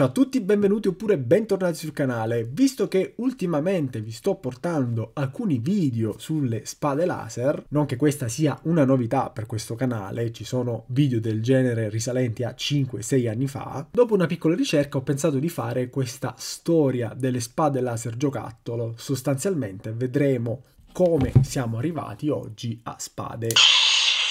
Ciao a tutti, benvenuti oppure bentornati sul canale. Visto che ultimamente vi sto portando alcuni video sulle spade laser, non che questa sia una novità per questo canale, ci sono video del genere risalenti a 5-6 anni fa, dopo una piccola ricerca ho pensato di fare questa storia delle spade laser giocattolo. Sostanzialmente vedremo come siamo arrivati oggi a spade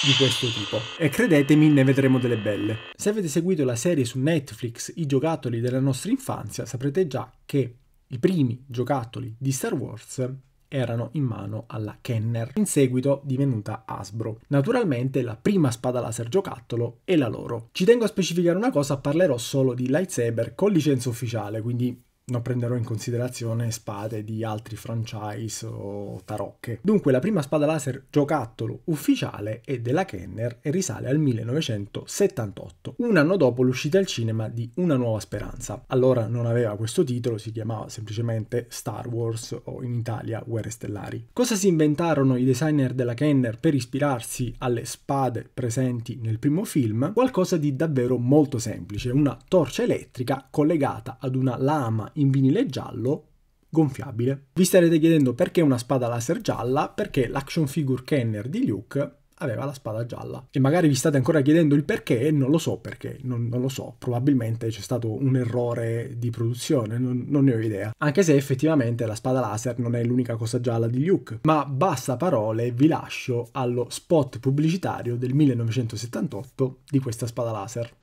di questo tipo. E credetemi, ne vedremo delle belle. Se avete seguito la serie su Netflix I giocattoli della nostra infanzia, saprete già che i primi giocattoli di Star Wars erano in mano alla Kenner, in seguito divenuta Hasbro. Naturalmente la prima spada laser giocattolo è la loro. Ci tengo a specificare una cosa, parlerò solo di lightsaber con licenza ufficiale, quindi non prenderò in considerazione spade di altri franchise o tarocche. Dunque la prima spada laser giocattolo ufficiale è della Kenner e risale al 1978, un anno dopo l'uscita al cinema di Una nuova speranza. Allora non aveva questo titolo, si chiamava semplicemente Star Wars o in Italia Guerre Stellari. Cosa si inventarono i designer della Kenner per ispirarsi alle spade presenti nel primo film? Qualcosa di davvero molto semplice, una torcia elettrica collegata ad una lama in vinile giallo gonfiabile. Vi starete chiedendo perché una spada laser gialla? Perché l'action figure Kenner di Luke aveva la spada gialla. E magari vi state ancora chiedendo il perché, non lo so perché, non, non lo so, probabilmente c'è stato un errore di produzione, non, non, ne ho idea. Anche se effettivamente la spada laser non è l'unica cosa gialla di Luke, ma basta parole, vi lascio allo spot pubblicitario del 1978 di questa spada laser.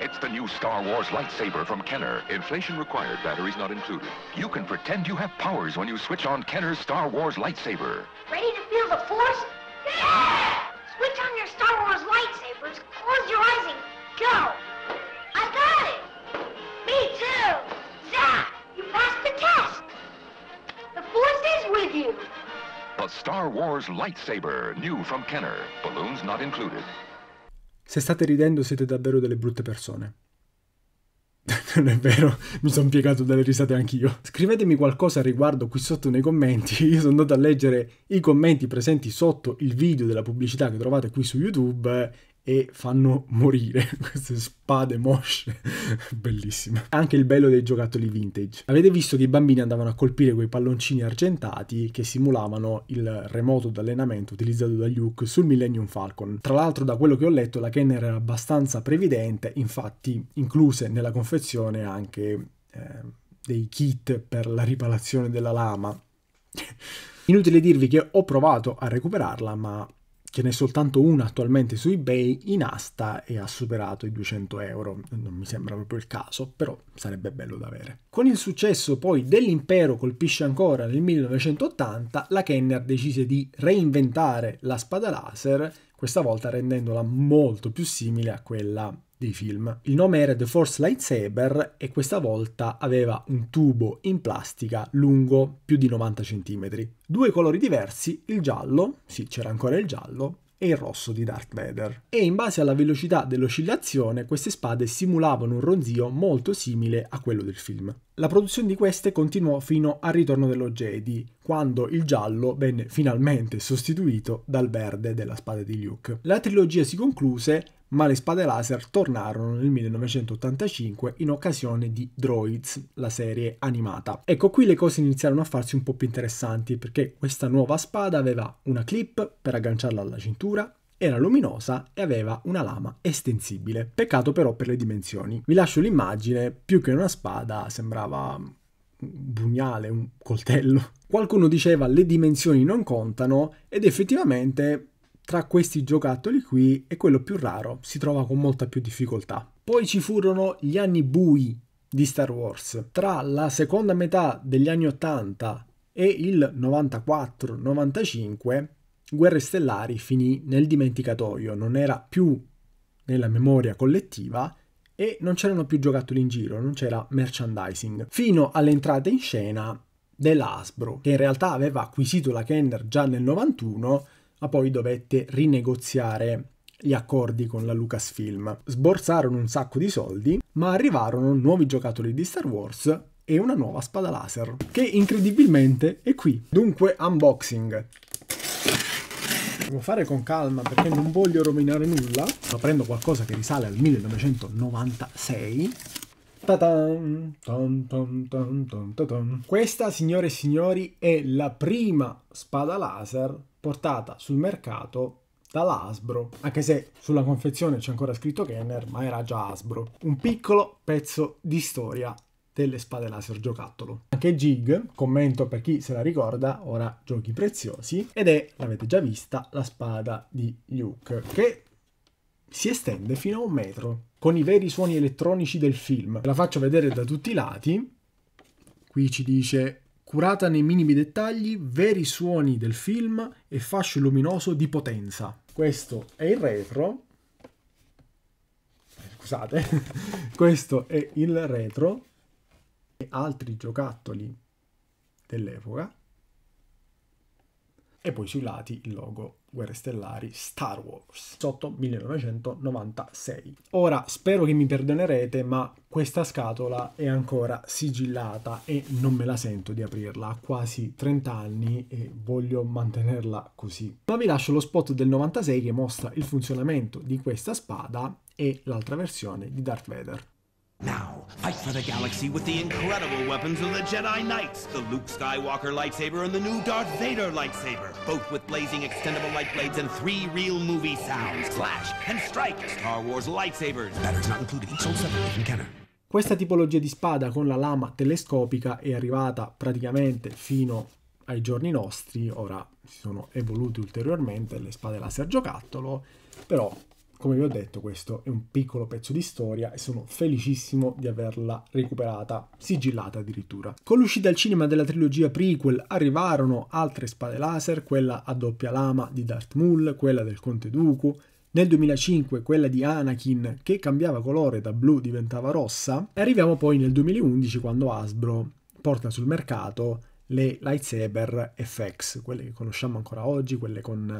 It's the new Star Wars lightsaber from Kenner. Inflation required, batteries not included. You can pretend you have powers when you switch on Kenner's Star Wars lightsaber. Ready to feel the force? Yeah! Switch on your Star Wars lightsabers, close your eyes and go! I got it! Me too! Zach, you passed the test! The force is with you! The Star Wars lightsaber, new from Kenner. Balloons not included. Se state ridendo siete davvero delle brutte persone. non è vero, mi sono piegato dalle risate anch'io. Scrivetemi qualcosa al riguardo qui sotto nei commenti. Io sono andato a leggere i commenti presenti sotto il video della pubblicità che trovate qui su YouTube e fanno morire queste spade mosche bellissime anche il bello dei giocattoli vintage avete visto che i bambini andavano a colpire quei palloncini argentati che simulavano il remoto d'allenamento utilizzato da Luke sul Millennium Falcon tra l'altro da quello che ho letto la Kenner era abbastanza previdente infatti incluse nella confezione anche eh, dei kit per la riparazione della lama inutile dirvi che ho provato a recuperarla ma ce n'è soltanto una attualmente su eBay in asta e ha superato i 200 euro, non mi sembra proprio il caso, però sarebbe bello da avere. Con il successo poi dell'impero colpisce ancora nel 1980, la Kenner decise di reinventare la spada laser, questa volta rendendola molto più simile a quella dei film. Il nome era The Force Lightsaber e questa volta aveva un tubo in plastica lungo più di 90 cm. Due colori diversi, il giallo, sì c'era ancora il giallo, e il rosso di Darth Vader. E in base alla velocità dell'oscillazione queste spade simulavano un ronzio molto simile a quello del film. La produzione di queste continuò fino al ritorno dello Jedi, quando il giallo venne finalmente sostituito dal verde della spada di Luke. La trilogia si concluse ma le spade laser tornarono nel 1985 in occasione di Droids, la serie animata. Ecco qui le cose iniziarono a farsi un po' più interessanti perché questa nuova spada aveva una clip per agganciarla alla cintura, era luminosa e aveva una lama estensibile. Peccato però per le dimensioni. Vi lascio l'immagine, più che una spada sembrava un pugnale, un coltello. Qualcuno diceva le dimensioni non contano ed effettivamente tra questi giocattoli qui è quello più raro, si trova con molta più difficoltà. Poi ci furono gli anni bui di Star Wars. Tra la seconda metà degli anni 80 e il 94-95 Guerre Stellari finì nel dimenticatoio, non era più nella memoria collettiva e non c'erano più giocattoli in giro, non c'era merchandising. Fino all'entrata in scena dell'Asbro, che in realtà aveva acquisito la Kenner già nel 91 ma poi dovette rinegoziare gli accordi con la Lucasfilm. Sborsarono un sacco di soldi, ma arrivarono nuovi giocatori di Star Wars e una nuova spada laser, che incredibilmente è qui. Dunque, unboxing. Devo fare con calma perché non voglio rovinare nulla. Ma prendo qualcosa che risale al 1996. Tan tan tan Questa, signore e signori, è la prima spada laser portata sul mercato dalla Asbro, anche se sulla confezione c'è ancora scritto Kenner, ma era già Asbro. Un piccolo pezzo di storia delle spade laser giocattolo. Anche Jig, commento per chi se la ricorda, ora giochi preziosi, ed è, l'avete già vista, la spada di Luke, che si estende fino a un metro, con i veri suoni elettronici del film. Ve la faccio vedere da tutti i lati. Qui ci dice curata nei minimi dettagli, veri suoni del film e fascio luminoso di potenza. Questo è il retro. Eh, scusate, questo è il retro e altri giocattoli dell'epoca e poi sui lati il logo Guerre Stellari Star Wars sotto 1996. Ora spero che mi perdonerete, ma questa scatola è ancora sigillata e non me la sento di aprirla. Ha quasi 30 anni e voglio mantenerla così. Ma vi lascio lo spot del 96 che mostra il funzionamento di questa spada e l'altra versione di Darth Vader. Now, fight for the galaxy with the incredible weapons of the Jedi Knights, the Luke Skywalker lightsaber and the new Darth Vader lightsaber, both with blazing extendable light blades and three real movie sounds, Flash and strike, Star Wars lightsabers. Batteries not included, sold separately from Kenner. Questa tipologia di spada con la lama telescopica è arrivata praticamente fino ai giorni nostri, ora si sono evolute ulteriormente le spade laser giocattolo, però come vi ho detto, questo è un piccolo pezzo di storia e sono felicissimo di averla recuperata, sigillata addirittura. Con l'uscita al cinema della trilogia prequel arrivarono altre spade laser, quella a doppia lama di Darth Maul, quella del Conte Dooku, nel 2005 quella di Anakin che cambiava colore da blu diventava rossa e arriviamo poi nel 2011 quando Hasbro porta sul mercato le lightsaber FX, quelle che conosciamo ancora oggi, quelle con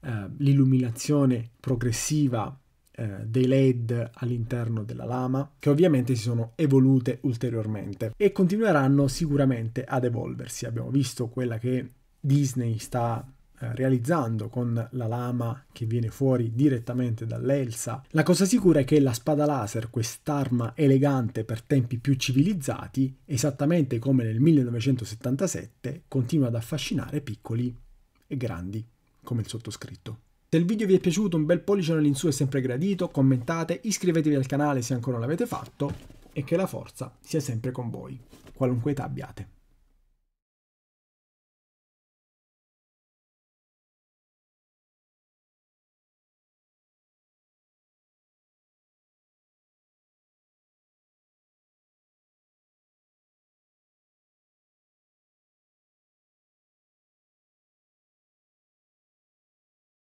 eh, l'illuminazione progressiva eh, dei LED all'interno della lama, che ovviamente si sono evolute ulteriormente e continueranno sicuramente ad evolversi. Abbiamo visto quella che Disney sta eh, realizzando con la lama che viene fuori direttamente dall'Elsa. La cosa sicura è che la spada laser, quest'arma elegante per tempi più civilizzati, esattamente come nel 1977, continua ad affascinare piccoli e grandi, come il sottoscritto. Se il video vi è piaciuto un bel pollice nell'insù è sempre gradito, commentate, iscrivetevi al canale se ancora non l'avete fatto e che la forza sia sempre con voi, qualunque età abbiate.